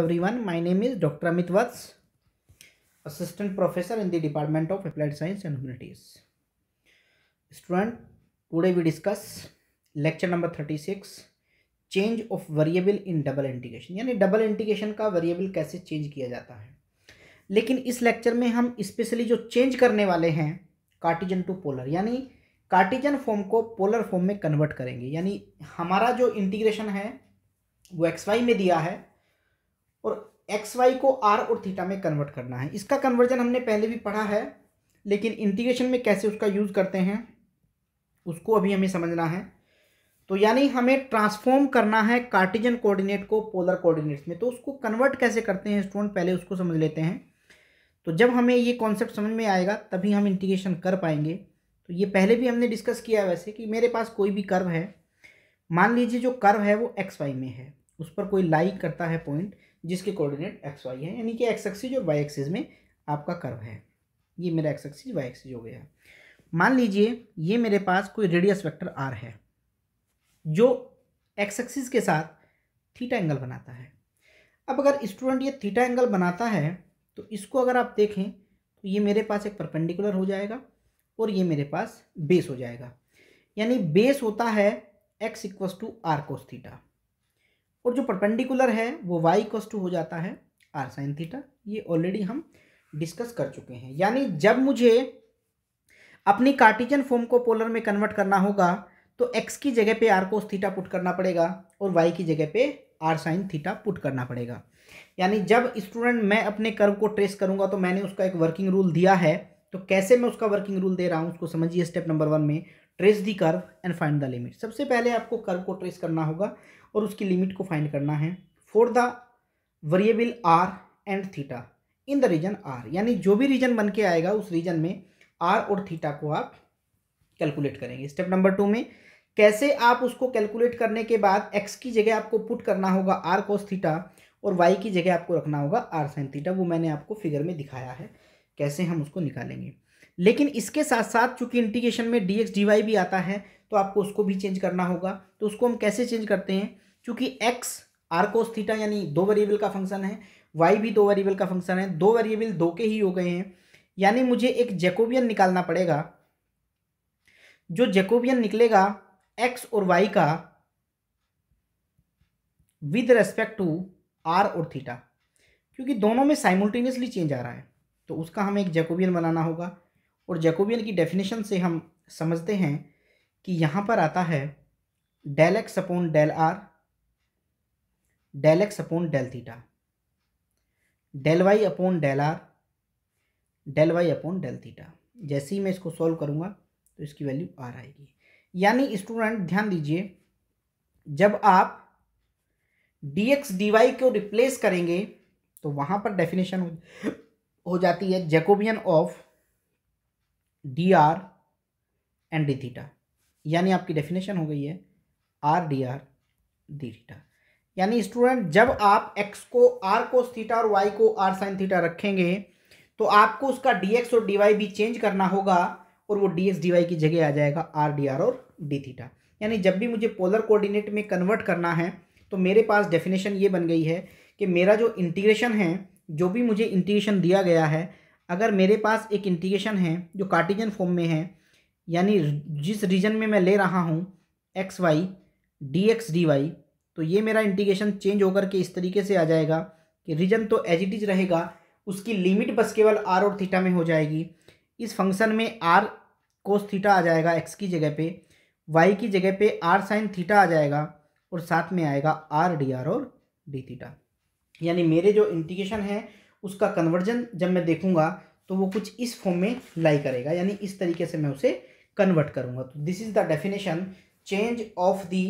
everyone my name is dr amit vats assistant professor in the department of applied science and humanities student today we discuss lecture number 36 change of variable in double integration यानी double integration का variable कैसे change किया जाता है लेकिन इस lecture में हम स्पेशली जो चेंज करने वाले हैं कार्टिजन टू पोलर यानी कार्टिजन फॉर्म को पोलर फॉर्म में कन्वर्ट करेंगे यानी हमारा जो इंटीग्रेशन है वो एक्स वाई में दिया है और एक्स वाई को आर और थीटा में कन्वर्ट करना है इसका कन्वर्जन हमने पहले भी पढ़ा है लेकिन इंटीग्रेशन में कैसे उसका यूज़ करते हैं उसको अभी हमें समझना है तो यानी हमें ट्रांसफॉर्म करना है कार्टिजन कोऑर्डिनेट को पोलर कोऑर्डिनेट्स में तो उसको कन्वर्ट कैसे करते हैं स्टूडेंट पहले उसको समझ लेते हैं तो जब हमें ये कॉन्सेप्ट समझ में आएगा तभी हम इंटीग्रेशन कर पाएंगे तो ये पहले भी हमने डिस्कस किया वैसे कि मेरे पास कोई भी कर्व है मान लीजिए जो कर्व है वो एक्स वाई में है उस पर कोई लाइक करता है पॉइंट जिसके कोऑर्डिनेट एक्स वाई है यानी कि एक्स एक्सिस और वाई एक्सिस में आपका कर्व है ये मेरा एक्स एक्सिस वाई एक्सिस हो गया मान लीजिए ये मेरे पास कोई रेडियस वेक्टर आर है जो एक्स एक्सिस के साथ थीटा एंगल बनाता है अब अगर स्टूडेंट ये थीटा एंगल बनाता है तो इसको अगर आप देखें तो ये मेरे पास एक परपेंडिकुलर हो जाएगा और ये मेरे पास बेस हो जाएगा यानी बेस होता है X equals to R cos theta और जो परपेंडिकुलर है वो वाई कॉस टू हो जाता है आर साइन थीटा ये ऑलरेडी हम डिस्कस कर चुके हैं यानी जब मुझे अपनी कार्टिजन फॉर्म को पोलर में कन्वर्ट करना होगा तो एक्स की जगह पे आर कोस थीटा पुट करना पड़ेगा और वाई की जगह पे आर साइन थीटा पुट करना पड़ेगा यानी जब स्टूडेंट मैं अपने कर्व को ट्रेस करूंगा तो मैंने उसका एक वर्किंग रूल दिया है तो कैसे मैं उसका वर्किंग रूल दे रहा हूँ उसको समझिए स्टेप नंबर वन में trace the curve and find the limit सबसे पहले आपको कर्व को ट्रेस करना होगा और उसकी लिमिट को फाइंड करना है for the variable R and theta in the region R यानी जो भी रीजन बन के आएगा उस रीजन में आर और थीटा को आप कैलकुलेट करेंगे स्टेप नंबर टू में कैसे आप उसको कैलकुलेट करने के बाद एक्स की जगह आपको पुट करना होगा आर कोस थीटा और वाई की जगह आपको रखना होगा आर साइन थीटा वो मैंने आपको फिगर में दिखाया है कैसे हम उसको निकालेंगे लेकिन इसके साथ साथ चूंकि इंटीग्रेशन में डी एक्स डी वाई भी आता है तो आपको उसको भी चेंज करना होगा तो उसको हम कैसे चेंज करते हैं क्योंकि एक्स आर थीटा यानी दो वेरिएबल का फंक्शन है वाई भी दो वेरिएबल का फंक्शन है दो वेरिएबल दो के ही हो गए हैं यानी मुझे एक जैकोबियन निकालना पड़ेगा जो जैकोबियन निकलेगा एक्स और वाई का विद रेस्पेक्ट टू आर और थीटा क्योंकि दोनों में साइमल्टेनियसली चेंज आ रहा है तो उसका हमें एक जैकोबियन बनाना होगा और जैकोबियन की डेफिनेशन से हम समझते हैं कि यहाँ पर आता है del X upon del R del X upon del theta del Y upon del R del Y upon del theta जैसे ही मैं इसको सॉल्व करूँगा तो इसकी वैल्यू आर आएगी यानी स्टूडेंट ध्यान दीजिए जब आप डी एक्स डी वाई को रिप्लेस करेंगे तो वहाँ पर डेफिनेशन हो जाती है Jacobian of D R and D theta यानी आपकी डेफिनेशन हो गई है R D R D theta यानी स्टूडेंट जब आप एक्स को आर को थीटा और वाई को आर साइन थीटा रखेंगे तो आपको उसका डी एक्स और डी वाई भी चेंज करना होगा और वो डी एक्स डी वाई की जगह आ जाएगा आर डी आर और डी थीटा यानी जब भी मुझे पोलर कोऑर्डिनेट में कन्वर्ट करना है तो मेरे पास डेफिनेशन ये बन गई है कि मेरा जो इंटीग्रेशन है जो भी मुझे इंटीग्रेशन दिया गया है अगर मेरे पास एक इंटीग्रेशन है जो कार्टिजन फॉर्म में है यानी जिस रीजन में मैं ले रहा हूँ X Y D X D Y तो ये मेरा इंटीग्रेशन चेंज होकर के इस तरीके से आ जाएगा कि रीजन तो एज इट इज रहेगा उसकी लिमिट बस केवल आर और थीटा में हो जाएगी इस फंक्शन में आर कोस थीटा आ जाएगा एक्स की जगह पे वाई की जगह पे आर साइन थीटा आ जाएगा और साथ में आएगा आर डी आर और डी थीटा यानी मेरे जो इंटीग्रेशन है उसका कन्वर्जन जब मैं देखूँगा तो वो कुछ इस फॉर्म में लाई करेगा यानी इस तरीके से मैं उसे कन्वर्ट करूँगा तो this is the definition change of the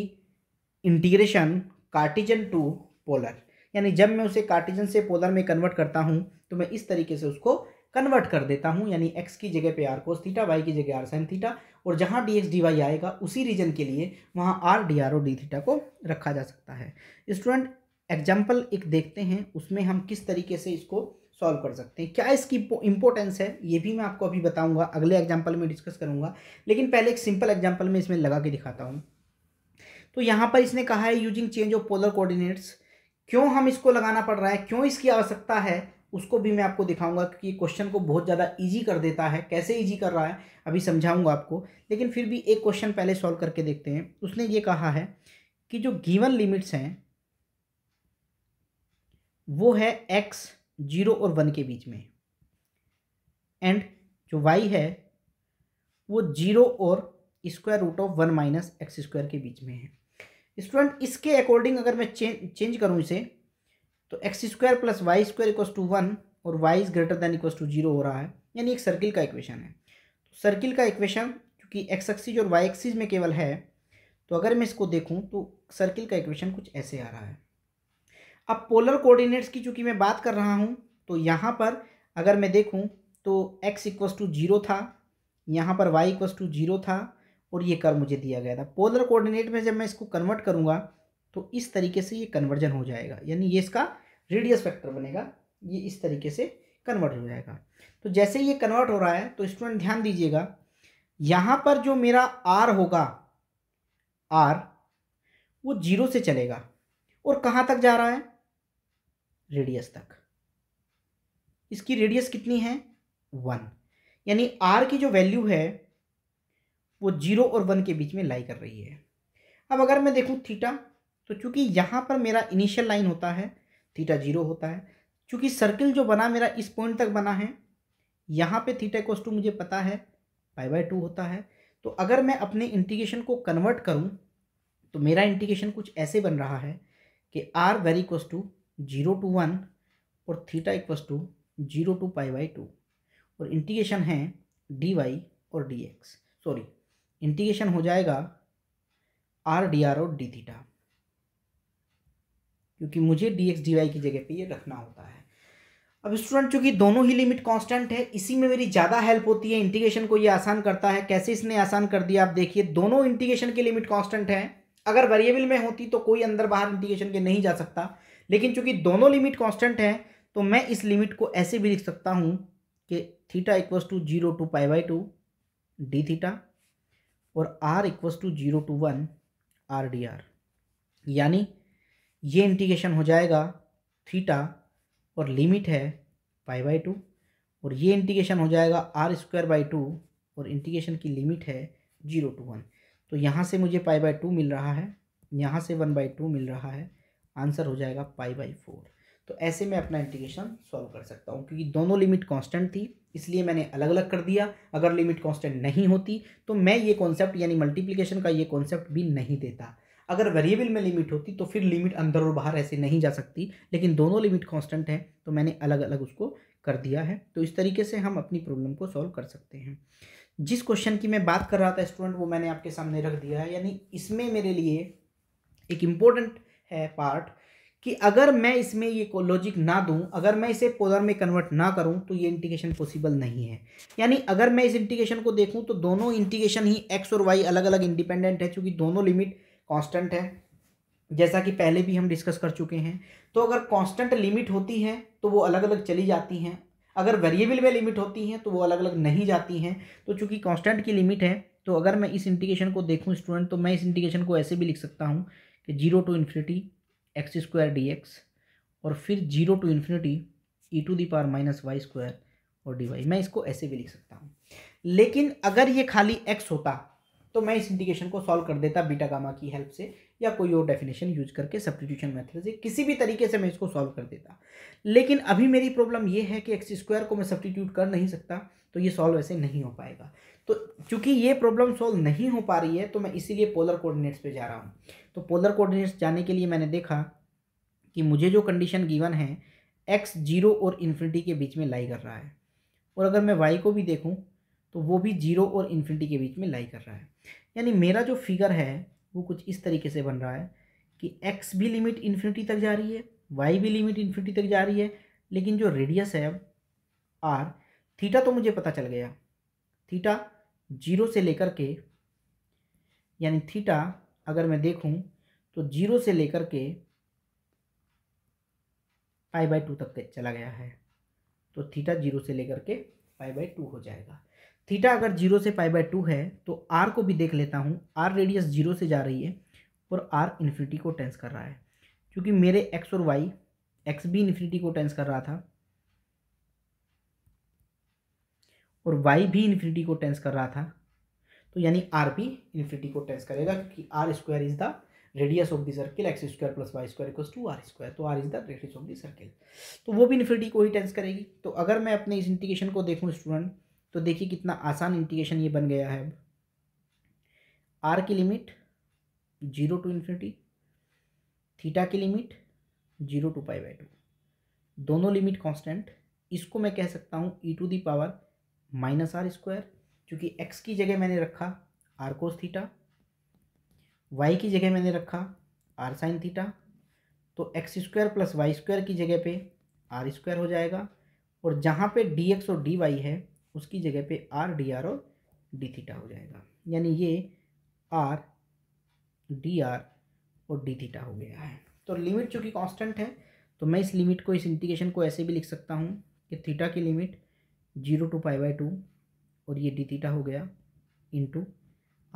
integration Cartesian to polar यानी जब मैं उसे कार्टिजन से पोलर में कन्वर्ट करता हूँ तो मैं इस तरीके से उसको कन्वर्ट कर देता हूँ यानी एक्स की जगह पे आर कोस थीटा वाई की जगह आर साइन थीटा और जहाँ डी एक्स डी वाई आएगा उसी रीजन के लिए वहाँ आर डी आर और डी थीटा को रखा जा सकता है स्टूडेंट एग्जाम्पल एक देखते हैं उसमें हम किस तरीके से इसको सॉल्व कर सकते हैं क्या इसकी इंपॉर्टेंस है ये भी मैं आपको अभी बताऊंगा अगले एग्जाम्पल में डिस्कस करूंगा लेकिन पहले एक सिंपल एग्जाम्पल में इसमें लगा के दिखाता हूँ तो यहाँ पर इसने कहा है using change of polar coordinates क्यों हम इसको लगाना पड़ रहा है क्यों इसकी आवश्यकता है उसको भी मैं आपको दिखाऊंगा क्योंकि क्वेश्चन को बहुत ज़्यादा ईजी कर देता है कैसे ईजी कर रहा है अभी समझाऊंगा आपको लेकिन फिर भी एक क्वेश्चन पहले सॉल्व करके देखते हैं उसने ये कहा है कि जो गिवन लिमिट्स हैं वो है एक्स जीरो और वन के बीच में एंड जो वाई है वो जीरो और square root of one minus X square के बीच में है स्टूडेंट इसके अकॉर्डिंग अगर मैं चेंज चेंज करूँ इसे तो X square plus Y square equal to one और Y is greater than equals to zero हो रहा है यानी एक सर्किल का इक्वेशन है तो सर्किल का इक्वेशन क्योंकि एक्स एक्सिस और वाई एक्सिस में केवल है तो अगर मैं इसको देखूँ तो सर्किल का इक्वेशन कुछ ऐसे आ रहा है अब पोलर कोऑर्डिनेट्स की चूँकि मैं बात कर रहा हूँ तो यहाँ पर अगर मैं देखूँ तो x इक्वस टू जीरो था यहाँ पर y इक्वस टू जीरो था और ये कर मुझे दिया गया था पोलर कोऑर्डिनेट में जब मैं इसको कन्वर्ट करूँगा तो इस तरीके से ये कन्वर्जन हो जाएगा यानी ये इसका रेडियस फैक्टर बनेगा ये इस तरीके से कन्वर्ट हो जाएगा तो जैसे ये कन्वर्ट हो रहा है तो स्टूडेंट ध्यान दीजिएगा यहाँ पर जो मेरा आर होगा आर वो जीरो से चलेगा और कहाँ तक जा रहा है रेडियस तक इसकी रेडियस कितनी है वन यानी आर की जो वैल्यू है वो जीरो और वन के बीच में लाई कर रही है अब अगर मैं देखूँ थीटा तो चूंकि यहाँ पर मेरा इनिशियल लाइन होता है थीटा जीरो होता है चूंकि सर्किल जो बना मेरा इस पॉइंट तक बना है यहाँ पे थीटा कोस टू मुझे पता है पाई बाय टू होता है तो अगर मैं अपने इंटीग्रेशन को कन्वर्ट करूँ तो मेरा इंटीग्रेशन कुछ ऐसे बन रहा है कि R varies to zero to one और theta equals to zero to pi by two और इंटीग्रेशन है डी वाई और डी एक्स सॉरी इंटीग्रेशन हो जाएगा आर डी आर और डी थीटा क्योंकि मुझे डी एक्स डी वाई की जगह पे ये रखना होता है अब स्टूडेंट चूंकि दोनों ही लिमिट कांस्टेंट है इसी में मेरी ज़्यादा हेल्प होती है इंटीग्रेशन को ये आसान करता है कैसे इसने आसान कर दिया आप देखिए दोनों इंटीग्रेशन के लिमिट कांस्टेंट है अगर वेरिएबल में होती तो कोई अंदर बाहर इंटीग्रेशन के नहीं जा सकता लेकिन चूंकि दोनों लिमिट कांस्टेंट हैं तो मैं इस लिमिट को ऐसे भी लिख सकता हूँ कि theta equals to zero to pi by two D theta और R equals to zero to one R D R यानी ये इंटीग्रेशन हो जाएगा थीटा और लिमिट है पाई बाई टू और ये इंटीग्रेशन हो जाएगा आर स्क्वायर बाई टू और इंटीग्रेशन की लिमिट है जीरो टू वन तो यहाँ से मुझे पाई बाई टू मिल रहा है यहाँ से वन बाई टू मिल रहा है आंसर हो जाएगा पाई बाई फोर तो ऐसे मैं अपना इंटीग्रेशन सॉल्व कर सकता हूँ क्योंकि दोनों लिमिट कांस्टेंट थी इसलिए मैंने अलग अलग कर दिया अगर लिमिट कांस्टेंट नहीं होती तो मैं ये कॉन्सेप्ट यानी मल्टीप्लिकेशन का ये कॉन्सेप्ट भी नहीं देता अगर वेरिएबल में लिमिट होती तो फिर लिमिट अंदर और बाहर ऐसे नहीं जा सकती लेकिन दोनों लिमिट कांस्टेंट है तो मैंने अलग अलग उसको कर दिया है तो इस तरीके से हम अपनी प्रॉब्लम को सॉल्व कर सकते हैं जिस क्वेश्चन की मैं बात कर रहा था स्टूडेंट वो मैंने आपके सामने रख दिया है यानी इसमें मेरे लिए एक इम्पोर्टेंट है पार्ट कि अगर मैं इसमें ये लॉजिक ना दूं अगर मैं इसे पोलर में कन्वर्ट ना करूं तो ये इंटीग्रेशन पॉसिबल नहीं है यानी अगर मैं इस इंटीग्रेशन को देखूं तो दोनों इंटीग्रेशन ही एक्स और वाई अलग अलग इंडिपेंडेंट है क्योंकि दोनों लिमिट कांस्टेंट है जैसा कि पहले भी हम डिस्कस कर चुके हैं तो अगर कॉन्स्टेंट लिमिट होती है तो वो अलग अलग चली जाती हैं अगर वेरिएबल में लिमिट होती हैं तो वो अलग अलग नहीं जाती हैं तो चूँकि कॉन्स्टेंट की लिमिट है तो अगर मैं इस इंटीग्रेशन को देखूँ स्टूडेंट तो मैं इस इंटीग्रेशन को ऐसे भी लिख सकता हूँ कि zero to infinity X square D X और फिर zero to infinity E to the power minus Y square और डी वाई मैं इसको ऐसे भी लिख सकता हूँ लेकिन अगर ये खाली एक्स होता तो मैं इस इंटीग्रेशन को सॉल्व कर देता बीटा गामा की हेल्प से या कोई और डेफिनेशन यूज करके सब्सटीट्यूशन मेथड से किसी भी तरीके से मैं इसको सॉल्व कर देता लेकिन अभी मेरी प्रॉब्लम ये है कि एक्स स्क्वायर को मैं सब्सटीट्यूट कर नहीं सकता तो ये सॉल्व ऐसे नहीं हो पाएगा तो चूंकि ये प्रॉब्लम सॉल्व नहीं हो पा रही है तो मैं इसीलिए पोलर कोऑर्डिनेट्स पे जा रहा हूँ तो पोलर कोऑर्डिनेट्स जाने के लिए मैंने देखा कि मुझे जो कंडीशन गिवन है एक्स जीरो और इन्फिनिटी के बीच में लाई कर रहा है और अगर मैं वाई को भी देखूँ तो वो भी जीरो और इन्फिनिटी के बीच में लाई कर रहा है यानी मेरा जो फिगर है वो कुछ इस तरीके से बन रहा है कि एक्स भी लिमिट इन्फिनिटी तक जा रही है वाई भी लिमिट इन्फिनिटी तक जा रही है लेकिन जो रेडियस है आर थीटा तो मुझे पता चल गया थीटा जीरो से लेकर के यानी थीटा अगर मैं देखूं तो जीरो से लेकर के पाई बाई टू तक चला गया है तो थीटा जीरो से लेकर के पाई बाई टू हो जाएगा थीटा अगर जीरो से पाई बाय टू है तो आर को भी देख लेता हूँ आर रेडियस जीरो से जा रही है और आर इन्फिनिटी को टेंस कर रहा है क्योंकि मेरे एक्स और वाई एक्स भी इन्फिनिटी को टेंस कर रहा था और वाई भी इन्फिनिटी को टेंस कर रहा था तो यानी आर भी इन्फिनिटी को टेंस करेगा क्योंकि R square is the radius of the circle X square plus Y square equals to R square तो R is the radius of the circle तो वो भी इन्फिनिटी को ही टेंस करेगी तो अगर मैं अपने इस इंटीग्रेशन को देखूँ स्टूडेंट तो देखिए कितना आसान इंटीग्रेशन ये बन गया है अब आर की limit zero to infinity theta की limit zero to pi by two दोनों लिमिट कांस्टेंट इसको मैं कह सकता हूँ E to the power minus R square क्योंकि एक्स की जगह मैंने रखा आर कोस थीटा वाई की जगह मैंने रखा आर साइन थीटा तो X square plus Y square की जगह पे आर स्क्वायर हो जाएगा और जहाँ पे डी एक्स और डी वाई है उसकी जगह पे आर डी आर और डी थीटा हो जाएगा यानी ये आर डी आर और डी थीटा हो गया है तो लिमिट चूँकि कांस्टेंट है तो मैं इस लिमिट को इस इंटीग्रेशन को ऐसे भी लिख सकता हूँ कि थीटा की limit zero to pi by two और ये डी थीटा हो गया इंटू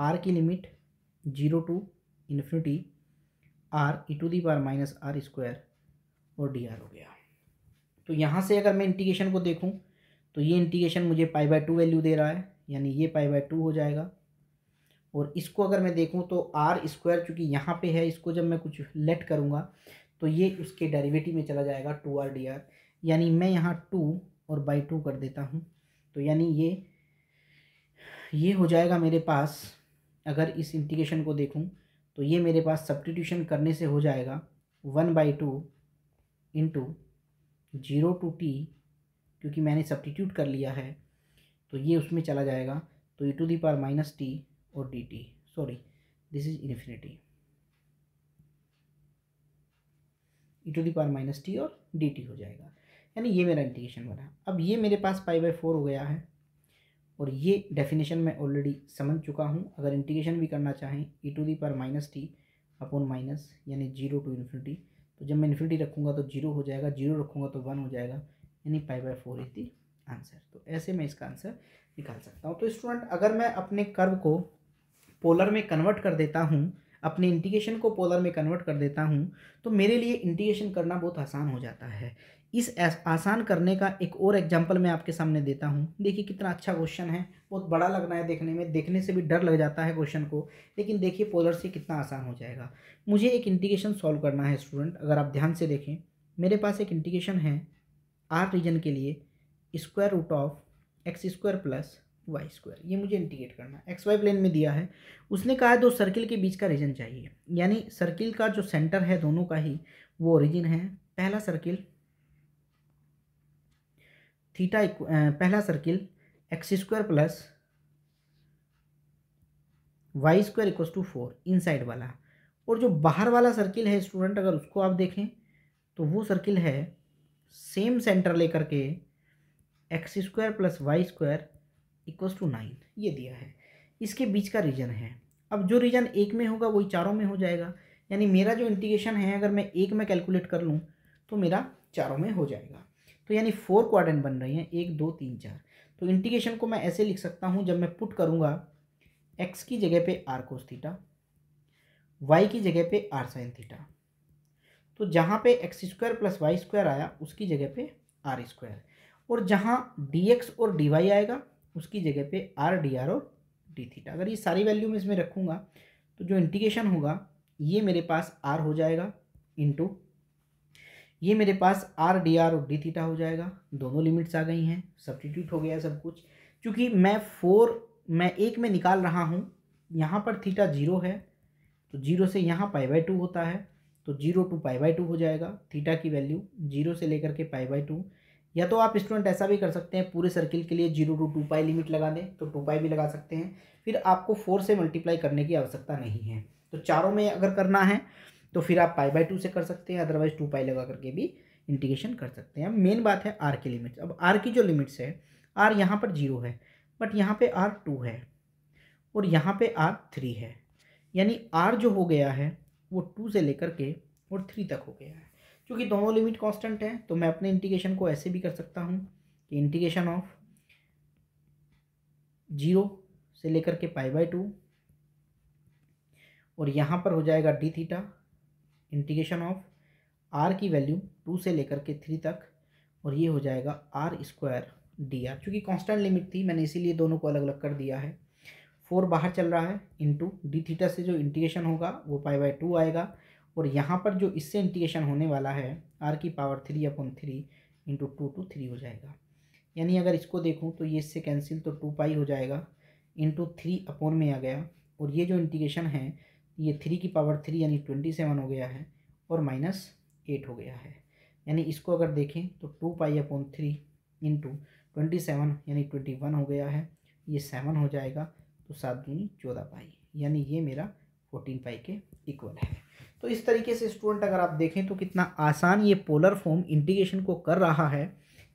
आर की limit zero to infinity R E to the power minus R square और डी आर हो गया तो यहाँ से अगर मैं इंटीग्रेशन को देखूँ तो ये इंटीग्रेशन मुझे पाई बाय टू वैल्यू दे रहा है यानी ये पाई बाय टू हो जाएगा और इसको अगर मैं देखूँ तो आर स्क्वायर चूँकि यहाँ पे है इसको जब मैं कुछ लेट करूँगा तो ये उसके डेरिवेटिव में चला जाएगा टू आर डी आर यानी मैं यहाँ टू और बाई टू कर देता हूँ तो यानी ये ये हो जाएगा मेरे पास अगर इस इंटीग्रेशन को देखूँ तो ये मेरे पास सब्टीट्यूशन करने से हो जाएगा one by two into zero to T क्योंकि मैंने सब्टीट्यूट कर लिया है तो ये उसमें चला जाएगा तो E to the power minus T और D T sorry this is infinity E to the power minus T और डी टी हो जाएगा यानी ये मेरा इंटीग्रेशन बना अब ये मेरे पास पाई बाई फोर हो गया है और ये डेफिनेशन मैं ऑलरेडी समझ चुका हूँ अगर इंटीग्रेशन भी करना चाहें E to the power minus T upon minus यानी जीरो टू इन्फिनिटी तो जब मैं इन्फिनिटी रखूँगा तो जीरो हो जाएगा जीरो रखूँगा तो वन हो जाएगा यानी pi by four is the answer तो ऐसे मैं इसका आंसर निकाल सकता हूँ तो स्टूडेंट अगर मैं अपने कर्व को पोलर में कन्वर्ट कर देता हूँ अपने इंटीग्रेशन को पोलर में कन्वर्ट कर देता हूँ तो मेरे लिए इंटीग्रेशन करना बहुत आसान हो जाता है इस आसान करने का एक और एग्जाम्पल मैं आपके सामने देता हूँ देखिए कितना अच्छा क्वेश्चन है बहुत बड़ा लगना है देखने में देखने से भी डर लग जाता है क्वेश्चन को लेकिन देखिए पोलर से कितना आसान हो जाएगा मुझे एक इंटीग्रेशन सॉल्व करना है स्टूडेंट अगर आप ध्यान से देखें मेरे पास एक इंटीग्रेशन है आर रीजन के लिए square root of X square plus Y square ये मुझे इंटीग्रेट करना है एक्स वाई प्लेन में दिया है उसने कहा है दो सर्किल के बीच का रीजन चाहिए यानी सर्किल का जो सेंटर है दोनों का ही वो ओरिजिन है पहला सर्किल थीटा पहला circle X square plus Y square equal to four side वाला और जो बाहर वाला सर्किल है स्टूडेंट अगर उसको आप देखें तो वो सर्किल है सेम सेंटर लेकर के X square plus Y square equals to nine ये दिया है इसके बीच का रीजन है अब जो रीजन एक में होगा वही चारों में हो जाएगा यानी मेरा जो इंटीग्रेशन है अगर मैं एक में कैलकुलेट कर लूँ तो मेरा चारों में हो जाएगा तो यानी फोर क्वाड्रेंट बन रही हैं एक दो तीन चार तो इंटीग्रेशन को मैं ऐसे लिख सकता हूँ जब मैं पुट करूँगा एक्स की जगह पे आर कोस थीटा वाई की जगह पे आर साइन थीटा तो जहाँ पे X square plus Y square आया उसकी जगह पे आर स्क्वायर और जहाँ डी एक्स और डी वाई आएगा उसकी जगह पे आर डी आर और डी थीटा अगर ये सारी वैल्यू मैं इसमें रखूँगा तो जो इंटीग्रेशन होगा ये मेरे पास आर हो जाएगा इंटू ये मेरे पास आर डी आर और डी थीटा हो जाएगा दोनों लिमिट्स आ गई हैं सब्सटीट्यूट हो गया सब कुछ क्योंकि मैं फोर मैं एक में निकाल रहा हूँ यहाँ पर थीटा जीरो है तो जीरो से यहाँ पाई बाई टू होता है तो zero to pi by two हो जाएगा थीटा की वैल्यू जीरो से लेकर के पाई बाई टू या तो आप स्टूडेंट ऐसा भी कर सकते हैं पूरे सर्किल के लिए zero to two pi limit लगा दें तो टू पाई भी लगा सकते हैं फिर आपको फोर से मल्टीप्लाई करने की आवश्यकता नहीं है तो चारों में अगर करना है तो फिर आप पाई बाई टू से कर सकते हैं अदरवाइज टू पाई लगा करके भी इंटीग्रेशन कर सकते हैं मेन बात है आर की लिमिट्स अब आर की जो लिमिट्स है आर यहाँ पर जीरो है बट यहाँ पर आर टू है और यहाँ पर आर थ्री है यानी आर जो हो गया है वो टू से लेकर के और थ्री तक हो गया है क्योंकि दोनों लिमिट कांस्टेंट है तो मैं अपने इंटीग्रेशन को ऐसे भी कर सकता हूँ कि इंटीग्रेशन ऑफ जीरो से लेकर के पाई बाई टू और यहाँ पर हो जाएगा D theta integration of R की वैल्यू टू से लेकर के थ्री तक और ये हो जाएगा आर स्क्वायर डी आर चूँकि कॉन्स्टेंट लिमिट थी मैंने इसीलिए दोनों को अलग अलग कर दिया है फोर बाहर चल रहा है इंटू डी थीटा से जो इंटीग्रेशन होगा वो पाई बाई टू आएगा और यहाँ पर जो इससे इंटीग्रेशन होने वाला है आर की power three upon three into two to three हो जाएगा यानी अगर इसको देखूँ तो ये इससे कैंसिल तो टू पाई हो जाएगा इंटू थ्री अपॉन में आ गया और ये जो इंटीग्रेशन है ये थ्री की पावर थ्री यानी ट्वेंटी सेवन हो गया है और माइनस एट हो गया है यानी इसको अगर देखें तो two pi upon three into twenty seven यानी ट्वेंटी वन हो गया है ये सेवन हो जाएगा तो सात दूनी चौदह पाई यानी ये मेरा फोर्टीन पाई के इक्वल है तो इस तरीके से स्टूडेंट अगर आप देखें तो कितना आसान ये पोलर फॉर्म इंटीग्रेशन को कर रहा है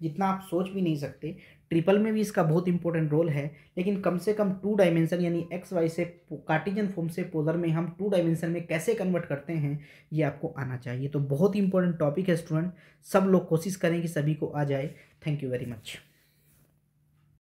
जितना आप सोच भी नहीं सकते ट्रिपल में भी इसका बहुत इंपॉर्टेंट रोल है लेकिन कम से कम टू डायमेंशन यानी एक्स वाई से कार्टिजन फॉर्म से पोलर में हम टू डायमेंशन में कैसे कन्वर्ट करते हैं ये आपको आना चाहिए तो बहुत ही इंपॉर्टेंट टॉपिक है स्टूडेंट सब लोग कोशिश करें कि सभी को आ जाए थैंक यू वेरी मच